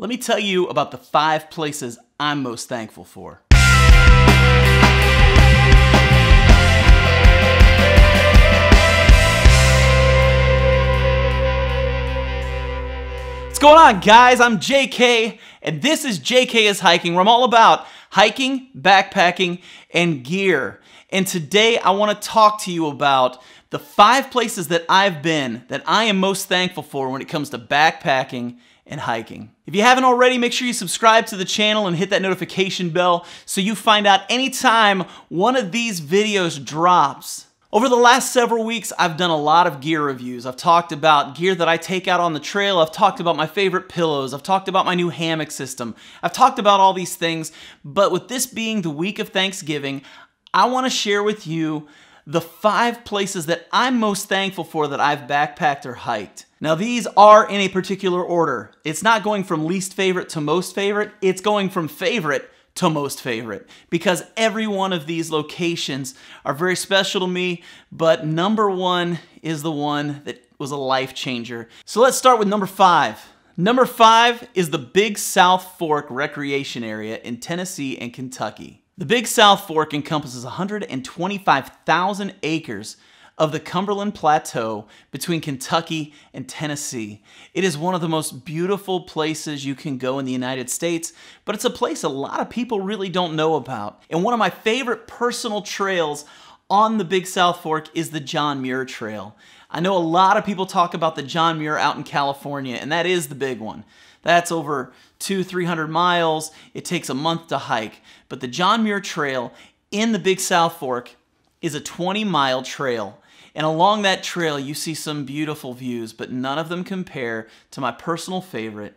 Let me tell you about the five places I'm most thankful for. What's going on, guys? I'm JK, and this is JK is Hiking, where I'm all about hiking, backpacking, and gear. And today I want to talk to you about the five places that I've been that I am most thankful for when it comes to backpacking and hiking. If you haven't already, make sure you subscribe to the channel and hit that notification bell so you find out anytime one of these videos drops. Over the last several weeks, I've done a lot of gear reviews. I've talked about gear that I take out on the trail. I've talked about my favorite pillows. I've talked about my new hammock system. I've talked about all these things, but with this being the week of Thanksgiving, I wanna share with you the five places that I'm most thankful for that I've backpacked or hiked. Now, these are in a particular order. It's not going from least favorite to most favorite, it's going from favorite to most favorite because every one of these locations are very special to me, but number one is the one that was a life changer. So let's start with number five. Number five is the Big South Fork Recreation Area in Tennessee and Kentucky. The Big South Fork encompasses 125,000 acres of the Cumberland Plateau between Kentucky and Tennessee. It is one of the most beautiful places you can go in the United States, but it's a place a lot of people really don't know about. And one of my favorite personal trails on the Big South Fork is the John Muir Trail. I know a lot of people talk about the John Muir out in California, and that is the big one. That's over two, 300 miles. It takes a month to hike. But the John Muir Trail in the Big South Fork is a 20 mile trail. And along that trail, you see some beautiful views, but none of them compare to my personal favorite,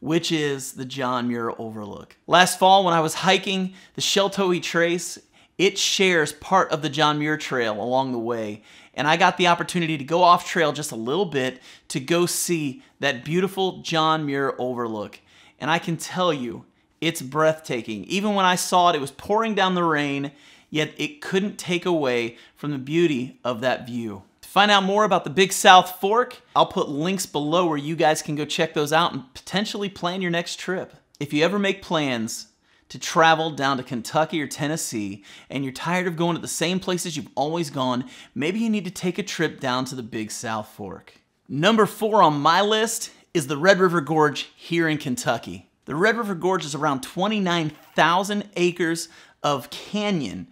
which is the John Muir Overlook. Last fall, when I was hiking the Sheltoe Trace, it shares part of the John Muir Trail along the way. And I got the opportunity to go off trail just a little bit to go see that beautiful John Muir Overlook. And I can tell you, it's breathtaking. Even when I saw it, it was pouring down the rain, yet it couldn't take away from the beauty of that view. To find out more about the Big South Fork, I'll put links below where you guys can go check those out and potentially plan your next trip. If you ever make plans to travel down to Kentucky or Tennessee and you're tired of going to the same places you've always gone, maybe you need to take a trip down to the Big South Fork. Number four on my list is the Red River Gorge here in Kentucky. The Red River Gorge is around 29,000 acres of canyon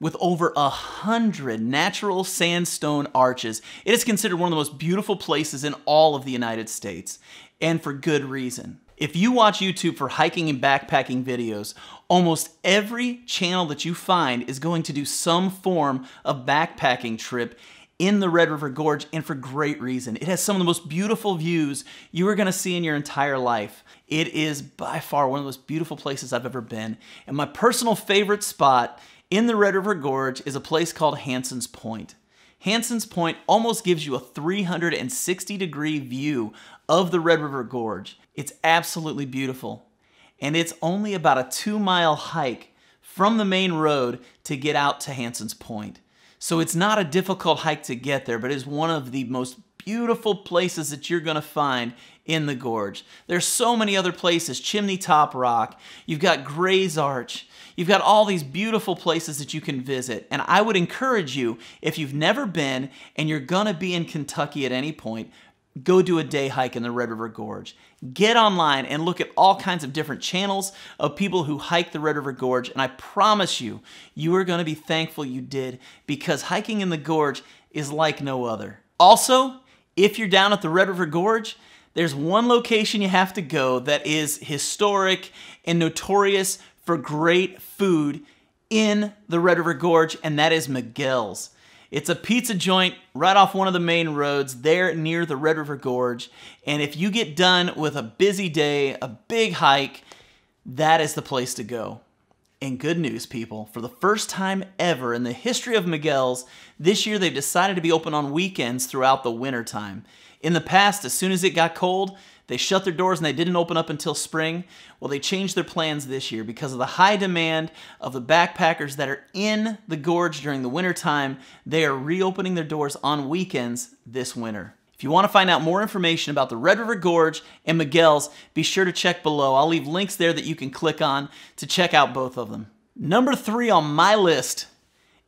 with over a hundred natural sandstone arches. It is considered one of the most beautiful places in all of the United States, and for good reason. If you watch YouTube for hiking and backpacking videos, almost every channel that you find is going to do some form of backpacking trip in the Red River Gorge, and for great reason. It has some of the most beautiful views you are gonna see in your entire life. It is by far one of the most beautiful places I've ever been. And my personal favorite spot in the Red River Gorge is a place called Hanson's Point. Hanson's Point almost gives you a 360 degree view of the Red River Gorge. It's absolutely beautiful. And it's only about a two mile hike from the main road to get out to Hanson's Point. So it's not a difficult hike to get there, but it's one of the most beautiful places that you're going to find in the gorge. There's so many other places, Chimney Top Rock, you've got Gray's Arch, you've got all these beautiful places that you can visit. And I would encourage you, if you've never been and you're going to be in Kentucky at any point, go do a day hike in the Red River Gorge. Get online and look at all kinds of different channels of people who hike the Red River Gorge, and I promise you, you are gonna be thankful you did because hiking in the gorge is like no other. Also, if you're down at the Red River Gorge, there's one location you have to go that is historic and notorious for great food in the Red River Gorge, and that is Miguel's. It's a pizza joint right off one of the main roads there near the Red River Gorge. And if you get done with a busy day, a big hike, that is the place to go. And good news, people. For the first time ever in the history of Miguel's, this year they've decided to be open on weekends throughout the wintertime. In the past, as soon as it got cold, they shut their doors and they didn't open up until spring. Well, they changed their plans this year because of the high demand of the backpackers that are in the gorge during the winter time. They are reopening their doors on weekends this winter. If you want to find out more information about the Red River Gorge and Miguel's, be sure to check below. I'll leave links there that you can click on to check out both of them. Number three on my list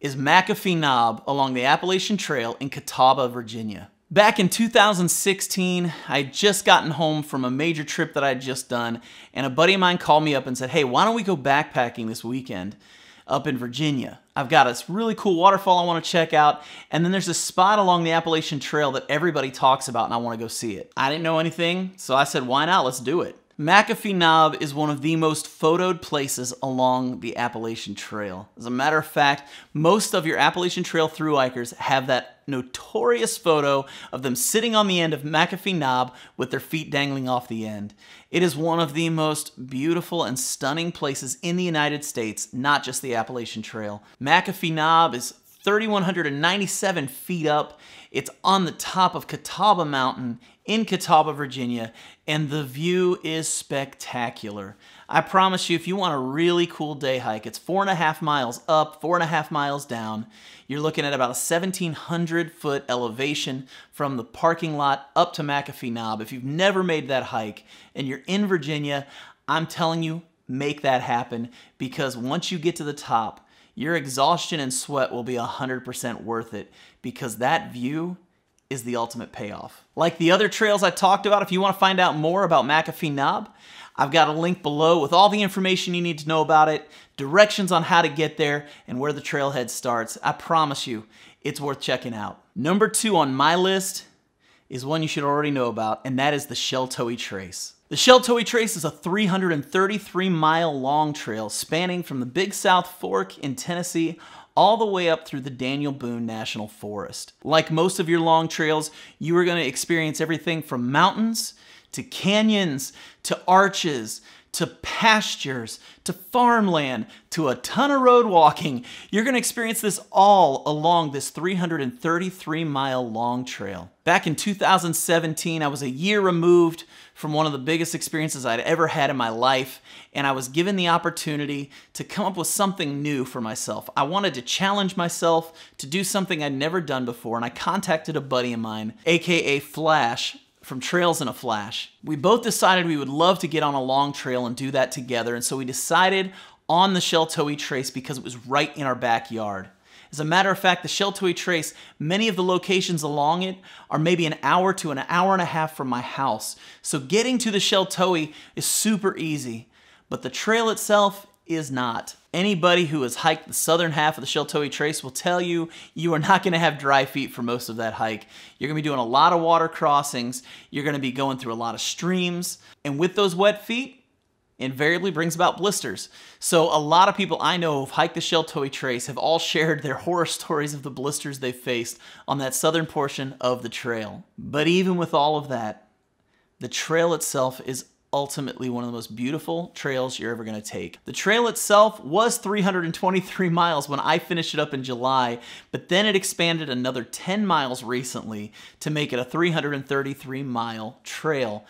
is McAfee Knob along the Appalachian Trail in Catawba, Virginia. Back in 2016, I had just gotten home from a major trip that I had just done, and a buddy of mine called me up and said, Hey, why don't we go backpacking this weekend up in Virginia? I've got this really cool waterfall I want to check out, and then there's a spot along the Appalachian Trail that everybody talks about, and I want to go see it. I didn't know anything, so I said, Why not? Let's do it. McAfee Knob is one of the most photoed places along the Appalachian Trail. As a matter of fact, most of your Appalachian Trail through hikers have that notorious photo of them sitting on the end of McAfee Knob with their feet dangling off the end. It is one of the most beautiful and stunning places in the United States, not just the Appalachian Trail. McAfee Knob is 3,197 feet up. It's on the top of Catawba Mountain in Catawba, Virginia, and the view is spectacular. I promise you, if you want a really cool day hike, it's four and a half miles up, four and a half miles down. You're looking at about a 1,700 foot elevation from the parking lot up to McAfee Knob. If you've never made that hike and you're in Virginia, I'm telling you, make that happen because once you get to the top, your exhaustion and sweat will be 100% worth it because that view is the ultimate payoff. Like the other trails I talked about, if you want to find out more about McAfee Knob, I've got a link below with all the information you need to know about it, directions on how to get there, and where the trailhead starts. I promise you, it's worth checking out. Number two on my list is one you should already know about, and that is the Sheltoe Trace. The Sheltoe Trace is a 333 mile long trail spanning from the Big South Fork in Tennessee all the way up through the Daniel Boone National Forest. Like most of your long trails, you are going to experience everything from mountains to canyons to arches to pastures, to farmland, to a ton of road walking. You're going to experience this all along this 333 mile long trail. Back in 2017, I was a year removed from one of the biggest experiences I'd ever had in my life, and I was given the opportunity to come up with something new for myself. I wanted to challenge myself to do something I'd never done before, and I contacted a buddy of mine, aka Flash, from Trails in a Flash. We both decided we would love to get on a long trail and do that together, and so we decided on the Sheltoe Trace because it was right in our backyard. As a matter of fact, the Sheltoe Trace, many of the locations along it are maybe an hour to an hour and a half from my house. So getting to the Sheltoe is super easy, but the trail itself is not. Anybody who has hiked the southern half of the Sheltoe Trace will tell you you are not going to have dry feet for most of that hike. You're going to be doing a lot of water crossings. You're going to be going through a lot of streams. And with those wet feet, invariably brings about blisters. So a lot of people I know who've hiked the Sheltoe Trace have all shared their horror stories of the blisters they faced on that southern portion of the trail. But even with all of that, the trail itself is ultimately one of the most beautiful trails you're ever gonna take. The trail itself was 323 miles when I finished it up in July, but then it expanded another 10 miles recently to make it a 333 mile trail.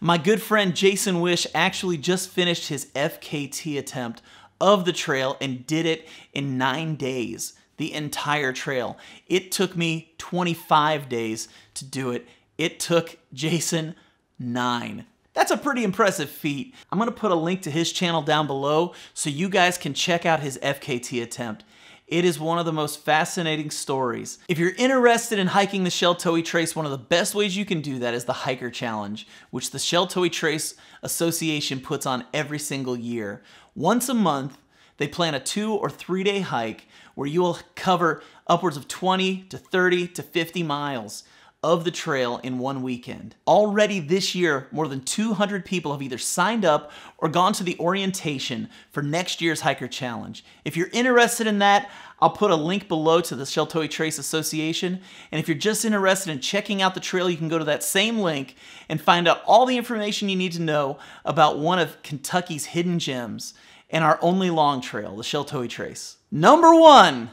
My good friend Jason Wish actually just finished his FKT attempt of the trail and did it in nine days, the entire trail. It took me 25 days to do it. It took Jason nine. That's a pretty impressive feat. I'm gonna put a link to his channel down below so you guys can check out his FKT attempt. It is one of the most fascinating stories. If you're interested in hiking the Sheltoe Trace, one of the best ways you can do that is the Hiker Challenge, which the Sheltoe Trace Association puts on every single year. Once a month, they plan a two or three day hike where you will cover upwards of 20 to 30 to 50 miles of the trail in one weekend. Already this year, more than 200 people have either signed up or gone to the orientation for next year's Hiker Challenge. If you're interested in that, I'll put a link below to the Sheltoe Trace Association. And if you're just interested in checking out the trail, you can go to that same link and find out all the information you need to know about one of Kentucky's hidden gems and our only long trail, the Sheltoe Trace. Number one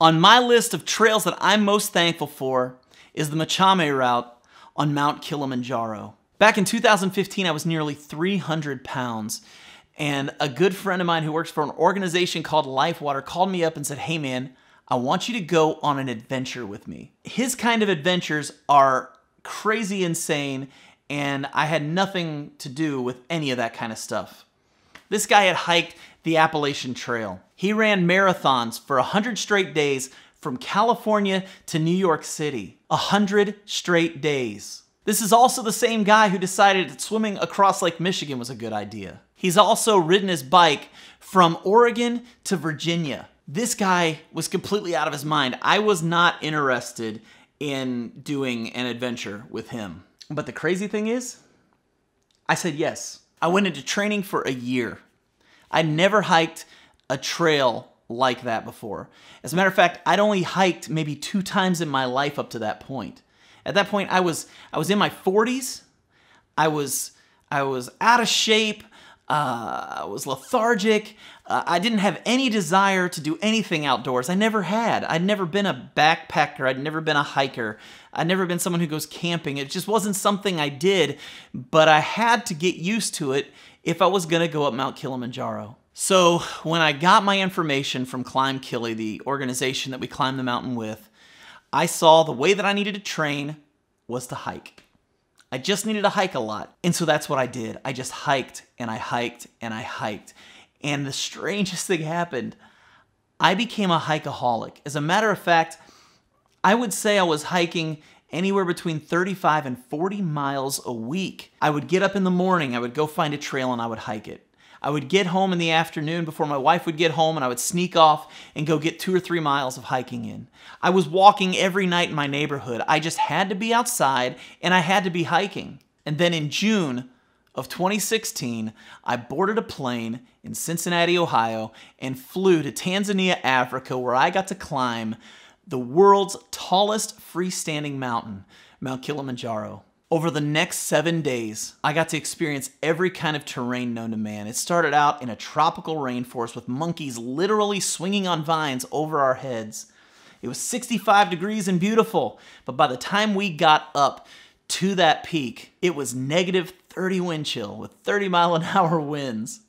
on my list of trails that I'm most thankful for is the Machame route on Mount Kilimanjaro. Back in 2015, I was nearly 300 pounds. And a good friend of mine who works for an organization called Lifewater called me up and said, Hey man, I want you to go on an adventure with me. His kind of adventures are crazy insane, and I had nothing to do with any of that kind of stuff. This guy had hiked the Appalachian Trail. He ran marathons for 100 straight days from California to New York City a hundred straight days. This is also the same guy who decided that swimming across Lake Michigan was a good idea. He's also ridden his bike from Oregon to Virginia. This guy was completely out of his mind. I was not interested in doing an adventure with him. But the crazy thing is, I said yes. I went into training for a year. I never hiked a trail like that before. As a matter of fact, I'd only hiked maybe two times in my life up to that point. At that point, I was I was in my 40s. I was I was out of shape. Uh, I was lethargic. Uh, I didn't have any desire to do anything outdoors. I never had. I'd never been a backpacker. I'd never been a hiker. I'd never been someone who goes camping. It just wasn't something I did, but I had to get used to it if I was going to go up Mount Kilimanjaro. So when I got my information from Climb Killy, the organization that we climbed the mountain with, I saw the way that I needed to train was to hike. I just needed to hike a lot. And so that's what I did. I just hiked and I hiked and I hiked. And the strangest thing happened. I became a hikeaholic. As a matter of fact, I would say I was hiking anywhere between 35 and 40 miles a week. I would get up in the morning, I would go find a trail and I would hike it. I would get home in the afternoon before my wife would get home and I would sneak off and go get two or three miles of hiking in. I was walking every night in my neighborhood. I just had to be outside and I had to be hiking. And then in June of 2016, I boarded a plane in Cincinnati, Ohio, and flew to Tanzania, Africa, where I got to climb the world's tallest freestanding mountain, Mount Kilimanjaro. Over the next seven days, I got to experience every kind of terrain known to man. It started out in a tropical rainforest with monkeys literally swinging on vines over our heads. It was 65 degrees and beautiful, but by the time we got up to that peak, it was negative 30 wind chill with 30 mile an hour winds.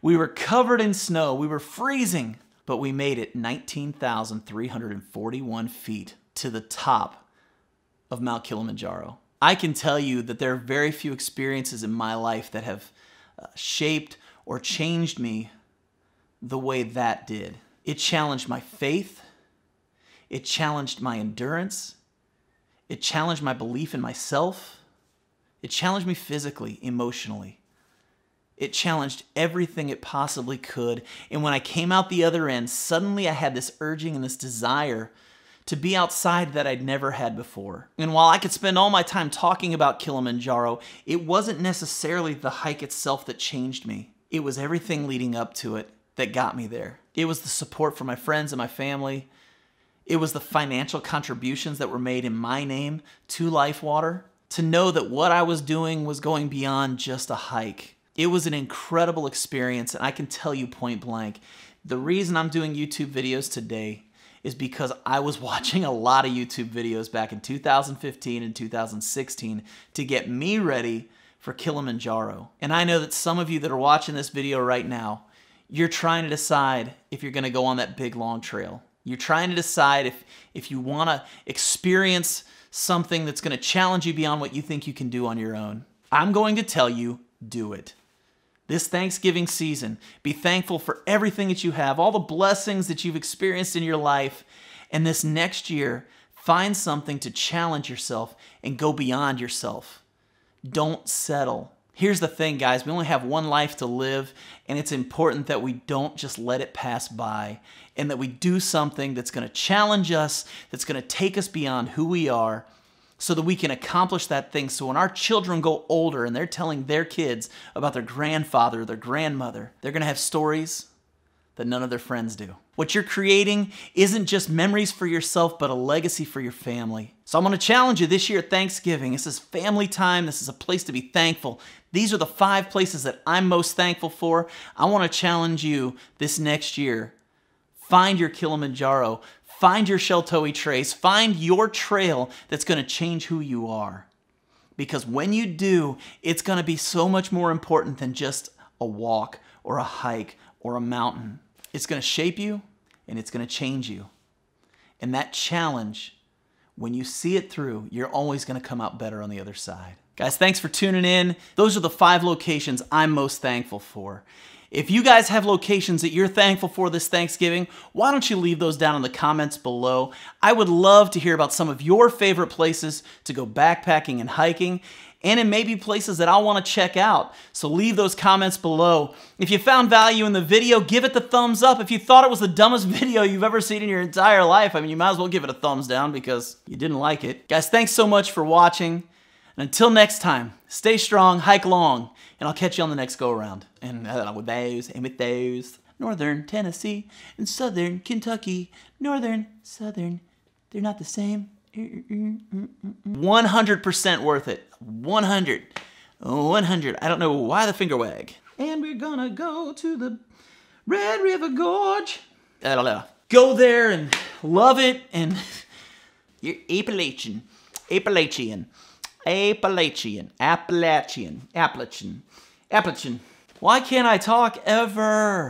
We were covered in snow, we were freezing, but we made it 19,341 feet to the top of Mount Kilimanjaro. I can tell you that there are very few experiences in my life that have uh, shaped or changed me the way that did. It challenged my faith, it challenged my endurance, it challenged my belief in myself, it challenged me physically, emotionally. It challenged everything it possibly could. And when I came out the other end, suddenly I had this urging and this desire to be outside that I'd never had before. And while I could spend all my time talking about Kilimanjaro, it wasn't necessarily the hike itself that changed me. It was everything leading up to it that got me there. It was the support from my friends and my family. It was the financial contributions that were made in my name to Lifewater. To know that what I was doing was going beyond just a hike. It was an incredible experience, and I can tell you point blank, the reason I'm doing YouTube videos today is because I was watching a lot of YouTube videos back in 2015 and 2016 to get me ready for Kilimanjaro. And I know that some of you that are watching this video right now, you're trying to decide if you're gonna go on that big long trail. You're trying to decide if, if you wanna experience something that's gonna challenge you beyond what you think you can do on your own. I'm going to tell you, do it this Thanksgiving season. Be thankful for everything that you have, all the blessings that you've experienced in your life. And this next year, find something to challenge yourself and go beyond yourself. Don't settle. Here's the thing, guys we only have one life to live, and it's important that we don't just let it pass by and that we do something that's gonna challenge us, that's gonna take us beyond who we are so that we can accomplish that thing. So when our children go older and they're telling their kids about their grandfather, their grandmother, they're going to have stories that none of their friends do. What you're creating isn't just memories for yourself, but a legacy for your family. So I'm gonna challenge you this year at Thanksgiving. This is family time, this is a place to be thankful. These are the five places that I'm most thankful for. I wanna challenge you this next year. Find your Kilimanjaro, Find your Sheltoe trace. Find your trail that's going to change who you are. Because when you do, it's going to be so much more important than just a walk or a hike or a mountain. It's going to shape you and it's going to change you. And that challenge, when you see it through, you're always going to come out better on the other side. Guys, thanks for tuning in. Those are the five locations I'm most thankful for. If you guys have locations that you're thankful for this Thanksgiving, why don't you leave those down in the comments below? I would love to hear about some of your favorite places to go backpacking and hiking and it may be places that I want to check out. So leave those comments below. If you found value in the video, give it the thumbs up. If you thought it was the dumbest video you've ever seen in your entire life, I mean, you might as well give it a thumbs down because you didn't like it. Guys, thanks so much for watching. Until next time, stay strong, hike long, and I'll catch you on the next go around. And uh, with those, and with those, Northern Tennessee and Southern Kentucky, Northern, Southern, they're not the same. 100% worth it. 100. 100. I don't know why the finger wag. And we're gonna go to the Red River Gorge. I don't know. Go there and love it and you're Appalachian. Appalachian. Appalachian. Appalachian. Appalachian. Appalachian. Why can't I talk ever?